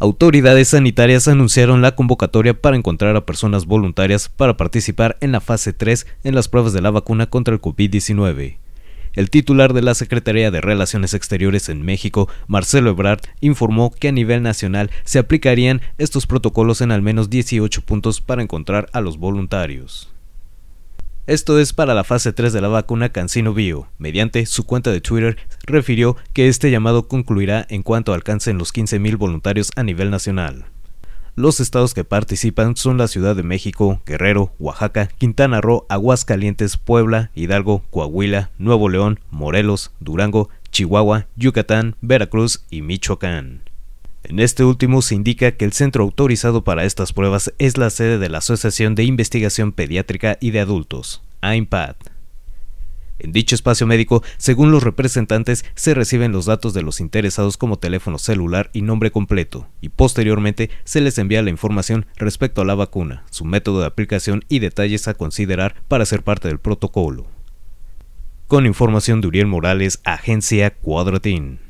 Autoridades sanitarias anunciaron la convocatoria para encontrar a personas voluntarias para participar en la fase 3 en las pruebas de la vacuna contra el COVID-19. El titular de la Secretaría de Relaciones Exteriores en México, Marcelo Ebrard, informó que a nivel nacional se aplicarían estos protocolos en al menos 18 puntos para encontrar a los voluntarios. Esto es para la fase 3 de la vacuna Cancino Bio. Mediante su cuenta de Twitter, refirió que este llamado concluirá en cuanto alcancen los 15.000 voluntarios a nivel nacional. Los estados que participan son la Ciudad de México, Guerrero, Oaxaca, Quintana Roo, Aguascalientes, Puebla, Hidalgo, Coahuila, Nuevo León, Morelos, Durango, Chihuahua, Yucatán, Veracruz y Michoacán. En este último se indica que el centro autorizado para estas pruebas es la sede de la Asociación de Investigación Pediátrica y de Adultos iPad. En dicho espacio médico, según los representantes, se reciben los datos de los interesados como teléfono celular y nombre completo, y posteriormente se les envía la información respecto a la vacuna, su método de aplicación y detalles a considerar para ser parte del protocolo. Con información de Uriel Morales, Agencia Cuadratín.